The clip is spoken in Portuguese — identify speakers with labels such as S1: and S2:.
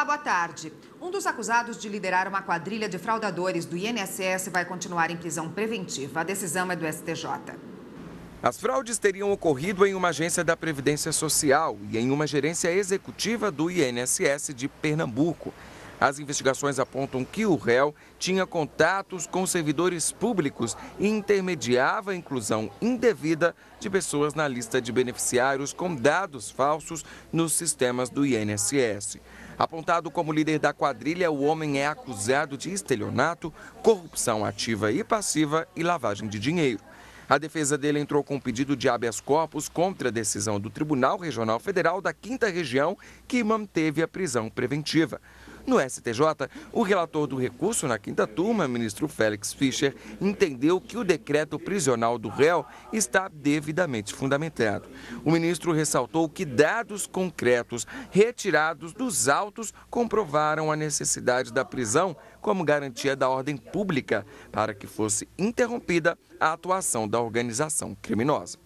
S1: Olá, boa tarde. Um dos acusados de liderar uma quadrilha de fraudadores do INSS vai continuar em prisão preventiva. A decisão é do STJ.
S2: As fraudes teriam ocorrido em uma agência da Previdência Social e em uma gerência executiva do INSS de Pernambuco. As investigações apontam que o réu tinha contatos com servidores públicos e intermediava a inclusão indevida de pessoas na lista de beneficiários com dados falsos nos sistemas do INSS. Apontado como líder da quadrilha, o homem é acusado de estelionato, corrupção ativa e passiva e lavagem de dinheiro. A defesa dele entrou com um pedido de habeas corpus contra a decisão do Tribunal Regional Federal da Quinta Região, que manteve a prisão preventiva. No STJ, o relator do recurso na quinta turma, ministro Félix Fischer, entendeu que o decreto prisional do réu está devidamente fundamentado. O ministro ressaltou que dados concretos retirados dos autos comprovaram a necessidade da prisão como garantia da ordem pública para que fosse interrompida a atuação da organização criminosa.